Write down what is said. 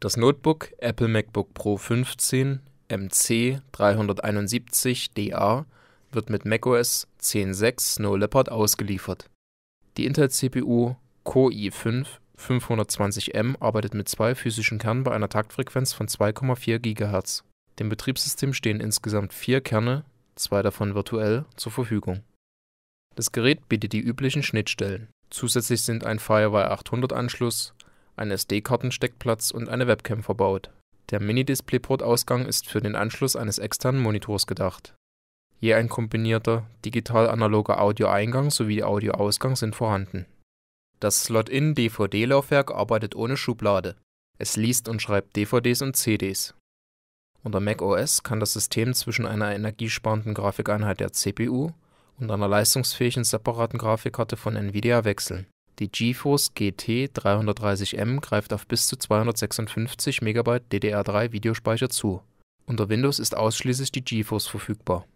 Das Notebook Apple MacBook Pro 15 MC371DA wird mit macOS 10.6 Snow Leopard ausgeliefert. Die Intel-CPU Core i5 520M arbeitet mit zwei physischen Kernen bei einer Taktfrequenz von 2,4 GHz. Dem Betriebssystem stehen insgesamt vier Kerne, zwei davon virtuell, zur Verfügung. Das Gerät bietet die üblichen Schnittstellen. Zusätzlich sind ein Firewire 800 Anschluss, ein SD-Kartensteckplatz und eine Webcam verbaut. Der Mini-Displayport-Ausgang ist für den Anschluss eines externen Monitors gedacht. Je ein kombinierter digital-analoger Audio-Eingang sowie Audio-Ausgang sind vorhanden. Das Slot-in-DVD-Laufwerk arbeitet ohne Schublade. Es liest und schreibt DVDs und CDs. Unter macOS kann das System zwischen einer energiesparenden Grafikeinheit der CPU und einer leistungsfähigen separaten Grafikkarte von Nvidia wechseln die GeForce GT 330M greift auf bis zu 256 MB DDR3-Videospeicher zu. Unter Windows ist ausschließlich die GeForce verfügbar